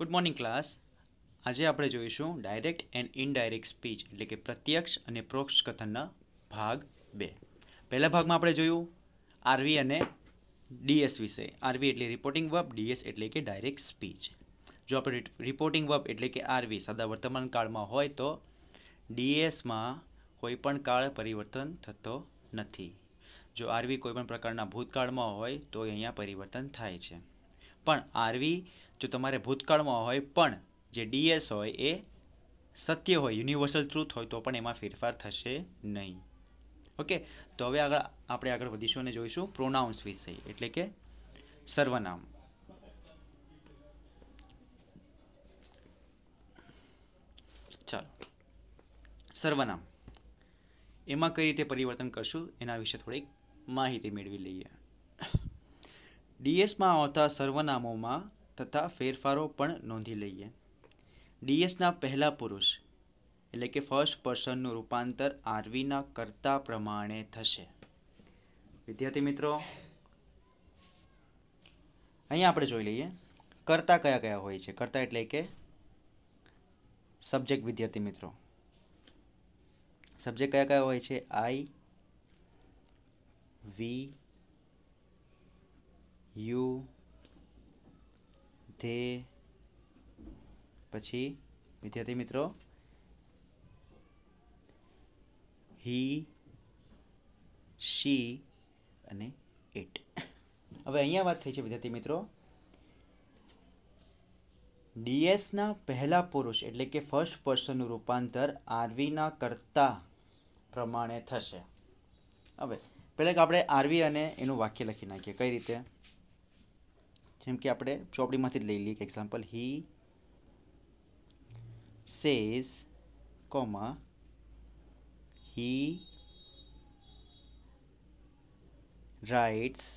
good morning class આજે આપણે જોઈશું ડાયરેક્ટ એન્ડ ઇનડાયરેક્ટ સ્પીચ એટલે કે પ્રત્યક્ષ અને પ્રોક્ષ કથનના ભાગ બે પહેલા ભાગમાં આપણે જોયું આરવી અને ડીએસ વિશે આરવી એટલે રિપોર્ટિંગ વર્બ ડીએસ એટલે કે ડાયરેક્ટ સ્પીચ જો આપણે રિપોર્ટિંગ વર્બ એટલે કે આરવી સદા વર્તમાન કાળમાં હોય તો ડીએસમાં કોઈ પણ કાળ પરિવર્તન થતો નથી જો આરવી કોઈપણ પ્રકારના ભૂતકાળમાં હોય તો અહીંયા પરિવર્તન થાય છે પણ આરવી જો તમારે ભૂતકાળમાં હોય પણ જે ડીએસ હોય એ સત્ય હોય યુનિવર્સલ ટ્રુથ હોય તો પણ એમાં ફેરફાર થશે નહીં ઓકે તો હવે આગળ આપણે આગળ વધીશું અને જોઈશું પ્રોનાઉન્સ વિષય એટલે કે સર્વનામ ચાલો સર્વનામ એમાં કઈ રીતે પરિવર્તન કરશું એના વિશે થોડીક માહિતી મેળવી લઈએ ડીએસમાં આવતા સર્વનામોમાં તથા ફેરફારો પણ નોંધી લઈએ ડીએસના પહેલા પુરુષ એટલે કે ફર્સ્ટ પર્સનનું રૂપાંતર આરવીના કરતા પ્રમાણે થશે વિદ્યાર્થી મિત્રો અહીંયા આપણે જોઈ લઈએ કરતા કયા કયા હોય છે કરતા એટલે કે સબ્જેક્ટ વિદ્યાર્થી મિત્રો સબ્જેક્ટ કયા કયા હોય છે આઈ વી યુ સાથે પછી વિદ્યાર્થી મિત્રો હી શી અને એટ હવે અહીંયા વાત થઈ છે વિદ્યાર્થી મિત્રો ડીએસના પહેલા પુરુષ એટલે કે ફર્સ્ટ પર્સનનું રૂપાંતર આરવીના કરતા પ્રમાણે થશે હવે પહેલાં કે આપણે આરવી અને એનું વાક્ય લખી નાખીએ કઈ રીતે જેમ કે આપણે ચોપડીમાંથી જ લઈ લઈએ કે example he says comma he writes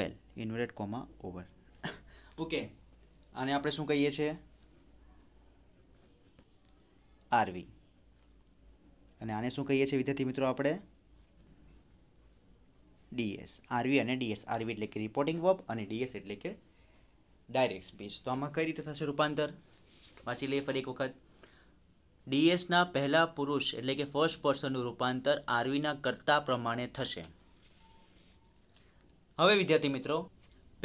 well inverted comma over okay આને આપણે શું કહીએ છીએ આરવી અને આને શું કહીએ છીએ વિદ્યાર્થી મિત્રો આપણે ડીએસ આરવી અને ડીએસ આરવી એટલે કે રિપોર્ટિંગ વર્બ અને ડીએસ એટલે કે ડાયરેક્ટ સ્પીચ તો આમાં કઈ રીતે થશે રૂપાંતર વાંચી લઈએ ફરી એક વખત ડીએસના પહેલા પુરુષ એટલે કે ફર્સ્ટ પર્સનનું રૂપાંતર આરવીના કરતા પ્રમાણે થશે હવે વિદ્યાર્થી મિત્રો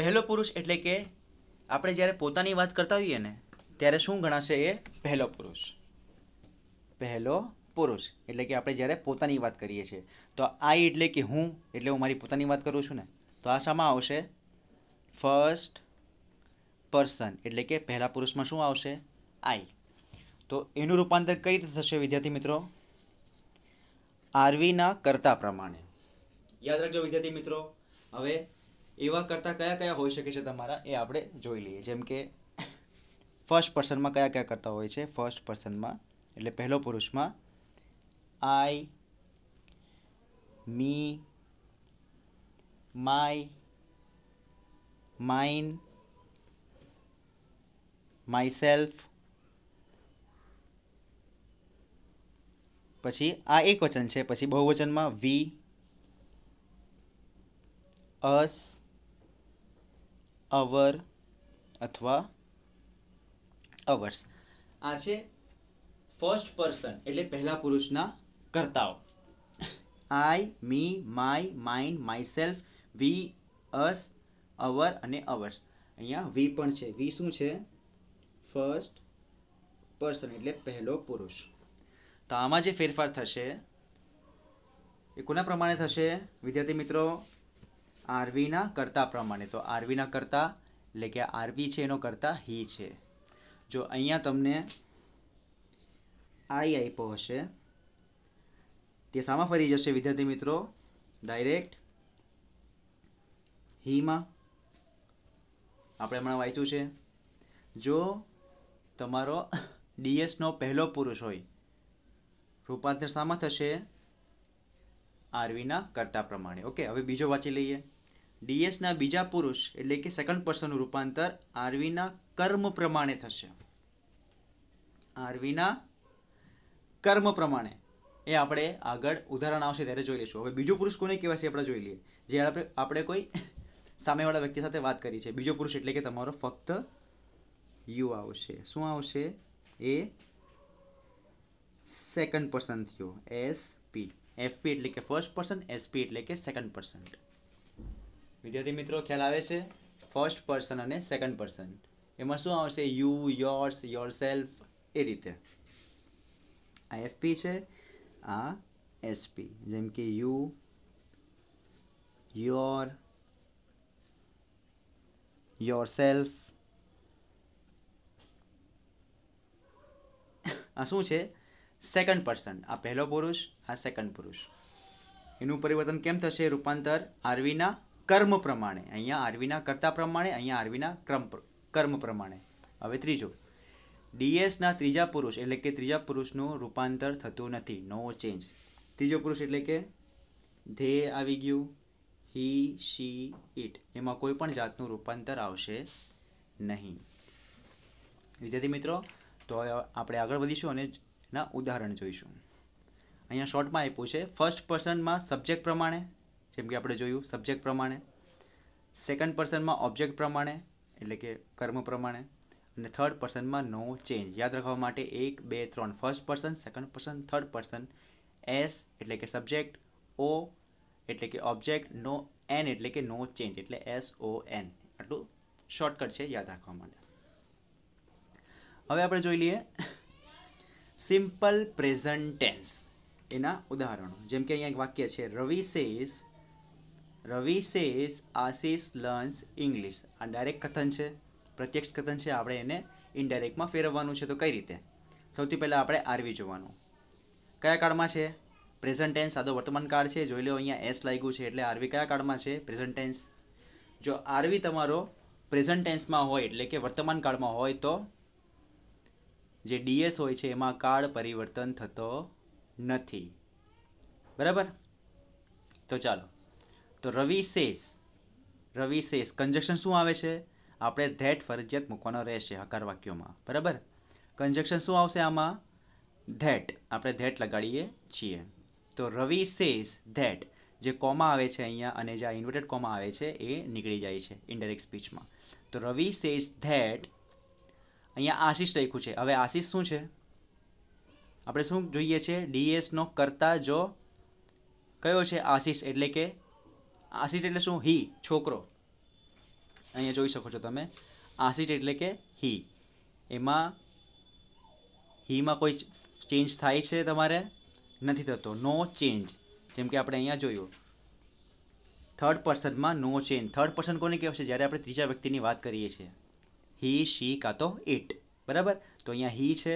પહેલો પુરુષ એટલે કે આપણે જ્યારે પોતાની વાત કરતા હોઈએ ને ત્યારે શું ગણાશે એ પહેલો પુરુષ પહેલો પુરુષ એટલે કે આપણે જ્યારે પોતાની વાત કરીએ છીએ તો આઈ એટલે કે હું એટલે હું મારી પોતાની વાત કરું છું ને તો આ શામાં આવશે ફર્સ્ટ પર્સન એટલે કે પહેલા પુરુષમાં શું આવશે આઈ તો એનું રૂપાંતર કઈ રીતે થશે વિદ્યાર્થી મિત્રો આરવીના કરતા પ્રમાણે યાદ રાખજો વિદ્યાર્થી મિત્રો હવે એવા કરતા કયા કયા હોઈ શકે છે તમારા એ આપણે જોઈ લઈએ જેમ કે ફર્સ્ટ પર્સનમાં કયા કયા કરતા હોય છે ફર્સ્ટ પર્સનમાં એટલે પહેલો પુરુષમાં I me my mine myself પછી આ એક વચન છે પછી બહુવચનમાં વી અસ અવર અથવા અવર્સ આ છે ફર્સ્ટ પર્સન એટલે પહેલા પુરુષના કર્તાઓ I me my mind myself we us our અને અવર્સ અહીંયા વી પણ છે વી શું છે ફર્સ્ટ પર્સન એટલે પહેલો પુરુષ તો આમાં જે ફેરફાર થશે એ કોના પ્રમાણે થશે વિદ્યાર્થી મિત્રો આરવીના કરતા પ્રમાણે તો આરવીના કરતા એટલે કે આરવી છે એનો કરતા હી છે જો અહીંયા તમને આઈ આપ્યો હશે તે સામા ફરી જશે વિદ્યાર્થી મિત્રો ડાયરેક્ટ હીમાં આપણે હમણાં વાંચ્યું છે જો તમારો ડીએસનો પહેલો પુરુષ હોય રૂપાંતર શામાં થશે આરવીના કરતા પ્રમાણે ઓકે હવે બીજો વાંચી લઈએ ડીએસના બીજા પુરુષ એટલે કે સેકન્ડ પર્સનનું રૂપાંતર આરવીના કર્મ પ્રમાણે થશે આરવીના કર્મ પ્રમાણે એ આપણે આગળ ઉદાહરણ આવશે ત્યારે જોઈ લઈશું હવે બીજો પુરુષ કોને કહેવાય છે આપણે જોઈ લઈએ જે આપણે આપણે કોઈ સામેવાળા વ્યક્તિ સાથે વાત કરી છે બીજો પુરુષ એટલે કે તમારો ફક્ત યુ આવશે શું આવશે એ સેકન્ડ પર્સન થયો એસ પી એફપી એટલે કે ફર્સ્ટ પર્સન એસપી એટલે કે સેકન્ડ પર્સન વિદ્યાર્થી મિત્રો ખ્યાલ આવે છે ફર્સ્ટ પર્સન અને સેકન્ડ પર્સન એમાં શું આવશે યુ યોર્સ યોર સેલ્ફ એ રીતે આ એફપી છે આ એસપી જેમ કે યુ યોર યોર સેલ્ફ આ શું છે સેકન્ડ પર્સન આ પહેલો પુરુષ આ સેકન્ડ પુરુષ એનું પરિવર્તન કેમ થશે રૂપાંતર આરવીના કર્મ પ્રમાણે અહીંયા આરવીના કરતા પ્રમાણે અહીંયા આરવીના ક્રમ કર્મ પ્રમાણે હવે ત્રીજો ડીએસના ત્રીજા પુરુષ એટલે કે ત્રીજા પુરુષનું રૂપાંતર થતું નથી નો ચેન્જ ત્રીજો પુરુષ એટલે કે ધે આવી ગયું હી શી ઇટ એમાં કોઈ પણ જાતનું રૂપાંતર આવશે નહીં વિદ્યાર્થી મિત્રો તો આપણે આગળ વધીશું અને એના ઉદાહરણ જોઈશું અહીંયા શોર્ટમાં આપ્યું છે ફર્સ્ટ પર્સનમાં સબ્જેક્ટ પ્રમાણે જેમ કે આપણે જોયું સબ્જેક્ટ પ્રમાણે સેકન્ડ પર્સનમાં ઓબ્જેક્ટ પ્રમાણે એટલે કે કર્મ પ્રમાણે અને થર્ડ પર્સનમાં નો ચેન્જ યાદ રાખવા માટે એક બે ત્રણ first person second person third person S એટલે કે સબ્જેક્ટ ઓ એટલે કે ઓબ્જેક્ટ નો એન એટલે કે નો ચેન્જ એટલે એસ ઓ એન આટલું શોર્ટકટ છે યાદ રાખવા માટે હવે આપણે જોઈ લઈએ સિમ્પલ પ્રેઝન્ટેન્સ એના ઉદાહરણો જેમ કે અહીંયા એક વાક્ય છે Ravi says Ravi says Ashish learns English આ ડાયરેક્ટ કથન છે પ્રત્યક્ષ કથન છે આપણે એને ઇનડાયરેક્ટમાં ફેરવવાનું છે તો કઈ રીતે સૌથી પહેલાં આપણે આરવી જોવાનું કયા કાળમાં છે પ્રેઝન્ટ ટેન્સ આ તો વર્તમાન કાળ છે જોઈ લો અહીંયા એસ લાગ્યું છે એટલે આરવી કયા કાળમાં છે પ્રેઝન્ટ ટેન્સ જો આરવી તમારો પ્રેઝન્ટ ટેન્સમાં હોય એટલે કે વર્તમાન કાળમાં હોય તો જે ડીએસ હોય છે એમાં કાળ પરિવર્તન થતો નથી બરાબર તો ચાલો તો રવિ શેષ રવિ શેષ કન્જેક્શન શું આવે છે આપણે ધેટ ફરજિયાત મૂકવાનો રહેશે હકાર વાક્યોમાં બરાબર કન્જક્શન શું આવશે આમાં ધેટ આપણે ધેટ લગાડીએ છીએ તો રવિ સેઝ ધેટ જે કોમા આવે છે અહીંયા અને જે આ ઇન્વર્ટેડ કોમા આવે છે એ નીકળી જાય છે ઇન્ડાયરેક્ટ સ્પીચમાં તો રવિ સેઝ ધેટ અહીંયા આશીષ લખ્યું છે હવે આશીષ શું છે આપણે શું જોઈએ છે ડીએસનો કરતા જો કયો છે આશીષ એટલે કે આશીષ એટલે શું હી છોકરો અહીંયા જોઈ શકો છો તમે આસિડ એટલે કે હી એમાં હીમાં કોઈ ચેન્જ થાય છે તમારે નથી થતો નો ચેન્જ જેમ કે આપણે અહીંયા જોયું થર્ડ પર્સનમાં નો ચેન્જ થર્ડ પર્સન કોને કહેવાશે જ્યારે આપણે ત્રીજા વ્યક્તિની વાત કરીએ છીએ હી શી કાં તો ઇટ બરાબર તો અહીંયા હી છે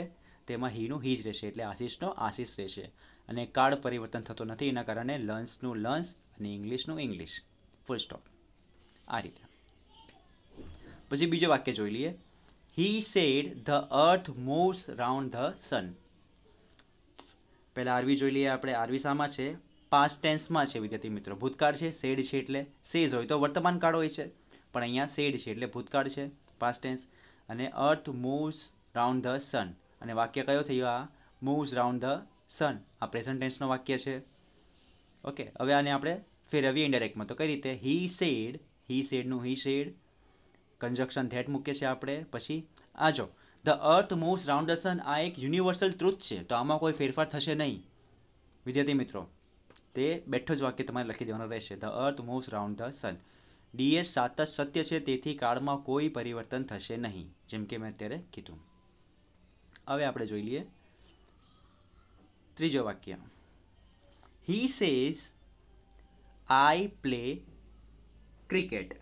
તેમાં હીનું હી જ રહેશે એટલે આશિષનો આશિષ રહેશે અને કાળ પરિવર્તન થતો નથી એના કારણે લન્સનું લન્સ અને ઇંગ્લિશનું ઇંગ્લિશ ફૂલ સ્ટોપ આ રીતે પછી બીજો વાક્ય જોઈ લઈએ he said the earth moves round the sun પહેલાં આરવી જોઈ લઈએ આપણે આરવી સામાં છે પાસ્ટ ટેન્સમાં છે વિદ્યાર્થી મિત્રો ભૂતકાળ છે સેડ છે એટલે સેઝ હોય તો વર્તમાન કાળ હોય છે પણ અહીંયા સેડ છે એટલે ભૂતકાળ છે પાસ્ટ ટેન્સ અને earth moves round the sun અને વાક્ય કયો થયું આ મૂવ્સ રાઉન્ડ ધ સન આ પ્રેઝન્ટ ટેન્સનો વાક્ય છે ઓકે હવે આને આપણે ફેરવીએ ઇન્ડાયરેક્ટમાં તો કઈ રીતે હી સેડ હી સેડનું હી શેડ કન્જક્શન ધેટ મૂકીએ છીએ આપણે પછી આ જો the earth moves round the sun આ એક યુનિવર્સલ ટ્રુથ છે તો આમાં કોઈ ફેરફાર થશે નહીં વિદ્યાર્થી મિત્રો તે બેઠો જ વાક્ય તમારે લખી દેવાનું રહેશે the earth moves round the sun DS સાતસ સત્ય છે તેથી કાળમાં કોઈ પરિવર્તન થશે નહીં જેમ કે મેં અત્યારે કીધું હવે આપણે જોઈ લઈએ ત્રીજો વાક્ય he says I play cricket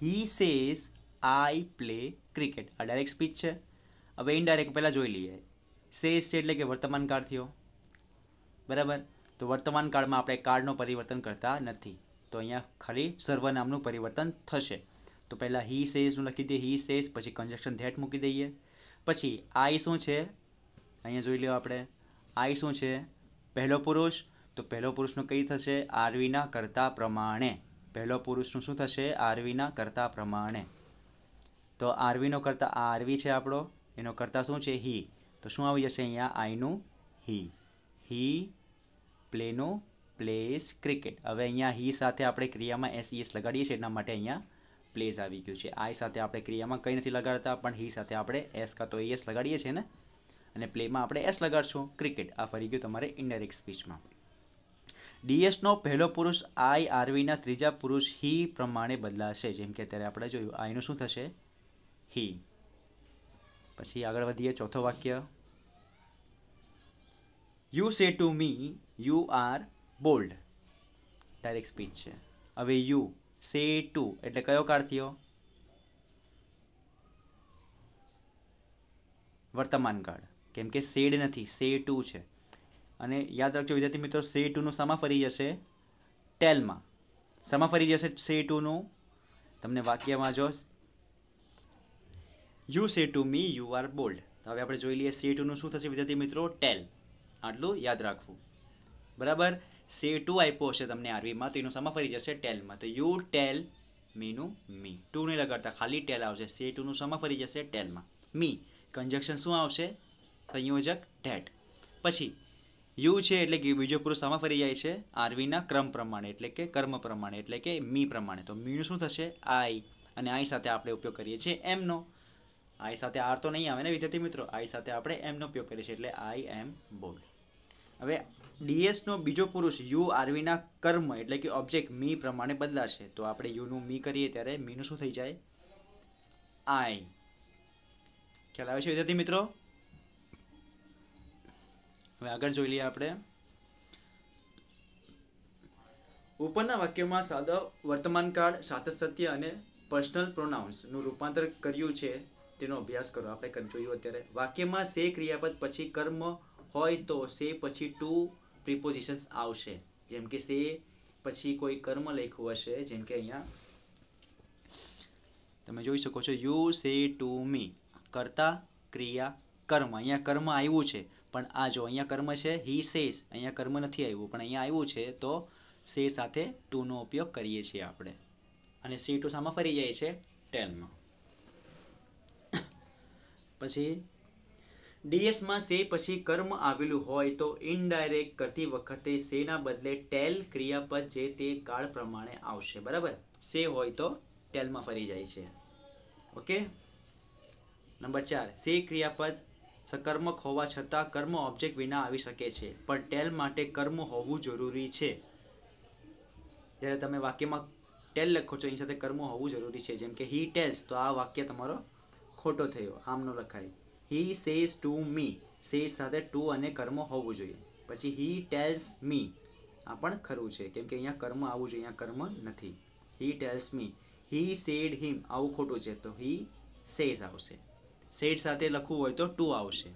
he says I play cricket આ ડાયરેક્ટ સ્પીચ છે હવે ઇનડાયરેક્ટ પહેલાં જોઈ લઈએ સેઝ છે એટલે કે વર્તમાન કાળ થયો બરાબર તો વર્તમાન કાળમાં આપણે કાળનું પરિવર્તન કરતા નથી તો અહીંયા ખાલી સર્વનામનું પરિવર્તન થશે તો પહેલાં હી સેઝનું લખી દઈએ હી સેઝ પછી કન્જેક્શન ધેટ મૂકી દઈએ પછી આઈ શું છે અહીંયા જોઈ લો આપણે આઈ શું છે પહેલો પુરુષ તો પહેલો પુરુષનું કઈ થશે આરવીના કરતા પ્રમાણે પહેલો પુરુષનું શું થશે આરવીના કરતા પ્રમાણે તો આરવીનો કરતા આ આરવી છે આપણો એનો કરતા શું છે હી તો શું આવી જશે અહીંયા આઈનું હી હી પ્લેનો પ્લેસ ક્રિકેટ હવે અહીંયા હી સાથે આપણે ક્રિયામાં એસ એસ લગાડીએ છીએ એના માટે અહીંયા પ્લેસ આવી ગયું છે આઈ સાથે આપણે ક્રિયામાં કંઈ નથી લગાડતા પણ હી સાથે આપણે એસ કાં તો એસ લગાડીએ છીએ ને અને પ્લેમાં આપણે એસ લગાડશું ક્રિકેટ આ ફરી ગયું તમારે ઇન્ડાયરેક્ટ સ્પીચમાં ડીએસનો પહેલો પુરુષ આઈ આરવીના ત્રીજા પુરુષ હી પ્રમાણે બદલાશે જેમ કે અત્યારે આપણે જોયું આઈનું શું થશે હી પછી આગળ વધીએ ચોથો વાક્ય you say to me you are bold direct speech છે હવે યુ સે ટુ એટલે કયો કાળ થયો વર્તમાન કાળ કેમ કે સેડ નથી સે ટુ છે અને યાદ રાખજો વિદ્યાર્થી મિત્રો સે ટુનું સામા ફરી જશે ટેલમાં સામા ફરી જશે સે ટુનું તમને વાક્યમાં જો you say to me you are bold હવે આપણે જોઈ લઈએ સે ટુનું શું થશે વિદ્યાર્થી મિત્રો ટેલ આટલું યાદ રાખવું બરાબર સે ટુ આપ્યો હશે તમને આરવીમાં તો એનું સામા ફરી જશે ટેલમાં તો યુ ટેલ મીનું મી ટુ નહીં લગાડતા ખાલી ટેલ આવશે સે ટુનું સમા ફરી જશે ટેલમાં મી કન્જક્શન શું આવશે સંયોજક ધેટ પછી યુ છે એટલે કે બીજો પુરુષ આમાં ફરી જાય છે આરવીના ક્રમ પ્રમાણે એટલે કે કર્મ પ્રમાણે એટલે કે મી પ્રમાણે તો મીનું શું થશે આઈ અને આઈ સાથે આપણે ઉપયોગ કરીએ છીએ એમનો આઈ સાથે આર તો નહીં આવે ને વિદ્યાર્થી મિત્રો આઈ સાથે આપણે એમનો ઉપયોગ કરીએ છીએ એટલે આઈ એમ બોલ હવે ડીએસનો બીજો પુરુષ યુ આરવીના કર્મ એટલે કે ઓબ્જેક્ટ મી પ્રમાણે બદલાશે તો આપણે યુનું મી કરીએ ત્યારે મીનું શું થઈ જાય આઈ ખ્યાલ આવે છે વિદ્યાર્થી મિત્રો હવે આગળ જોઈ લઈએ આપણે ઉપરના વાક્યમાં સાદા વર્તમાનકાળ સાતત્ય અને પર્સનલ પ્રોનાઉન્સનું રૂપાંતર કર્યું છે તેનો અભ્યાસ કરો આપણે જોયું અત્યારે વાક્યમાં સે ક્રિયાપદ પછી કર્મ હોય તો સે પછી ટુ પ્રિપોઝિશન્સ આવશે જેમ કે સે પછી કોઈ કર્મ લખ્યું હશે જેમ કે અહીંયા તમે જોઈ શકો છો યુ સે ટુ મી કરતા ક્રિયા કર્મ અહીંયા કર્મ આવ્યું છે પણ આ જો અહીંયા કર્મ છે હી સેસ અહીંયા કર્મ નથી આવ્યું પણ અહીંયા આવ્યું છે તો સે સાથે ટુનો ઉપયોગ કરીએ છીએ આપણે અને સી ટુ સામાં ફરી જાય છે ટેનમાં પછી ડીએસમાં સે પછી કર્મ આવેલું હોય તો ઇનડાયરેક્ટ કરતી વખતે સેના બદલે ટેલ ક્રિયાપદ જે તે કાળ પ્રમાણે આવશે બરાબર સે હોય તો ટેલમાં ફરી જાય છે ઓકે નંબર ચાર સે ક્રિયાપદ સકર્મક હોવા છતાં કર્મ ઓબ્જેક્ટ વિના આવી શકે છે પણ ટેલ માટે કર્મ હોવું જરૂરી છે જ્યારે તમે વાક્યમાં ટેલ લખો છો એની સાથે કર્મ હોવું જરૂરી છે જેમ કે હી ટેલ્સ તો આ વાક્ય તમારો ખોટો થયો આમનો લખાય he says to me says સાથે ટુ અને કર્મ હોવું જોઈએ પછી હી ટેલ્સ મી આ પણ ખરું છે કેમ કે અહીંયા કર્મ આવવું જોઈએ અહીંયા કર્મ નથી હી ટેલ્સ મી હી સેડ હિમ આવું ખોટું છે તો હી સેઝ આવશે સેટ સાથે લખવું હોય તો ટુ આવશે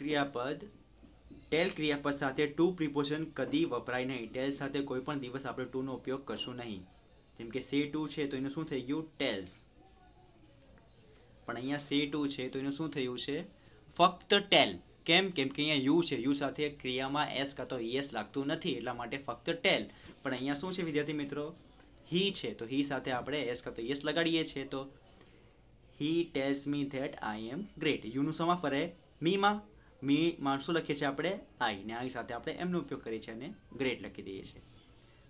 ક્રિયાપદ ટેલ ક્રિયાપદ સાથે ટુ પ્રિપોઝન કદી વપરાય નહીં ટેલ સાથે કોઈ પણ દિવસ આપણે ટુનો ઉપયોગ કરશું નહીં જેમ કે સે ટુ છે તો એનું શું થઈ ગયું ટેલ્સ પણ અહીંયા સે ટુ છે તો એનું શું થયું છે ફક્ત ટેલ કેમ કેમ કે અહીંયા યુ છે યુ સાથે ક્રિયામાં એસ કાં તો ઈએસ લાગતું નથી એટલા માટે ફક્ત ટેલ પણ અહીંયા શું છે વિદ્યાર્થી મિત્રો હી છે તો હી સાથે આપણે એસ કાં તો યસ લગાડીએ છીએ તો he tells me that I am great યુનું શોમાં ફરે મીમાં મી માણસો લખીએ છીએ આપણે આઈ ને આઈ સાથે આપણે એમનો ઉપયોગ કરીએ છીએ અને ગ્રેટ લખી દઈએ છીએ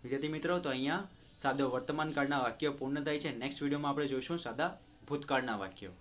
વિદ્યાર્થી મિત્રો તો અહીંયા સાદો વર્તમાનકાળના વાક્યો પૂર્ણ થાય છે નેક્સ્ટ વિડીયોમાં આપણે જોઈશું સાદા ભૂતકાળના વાક્યો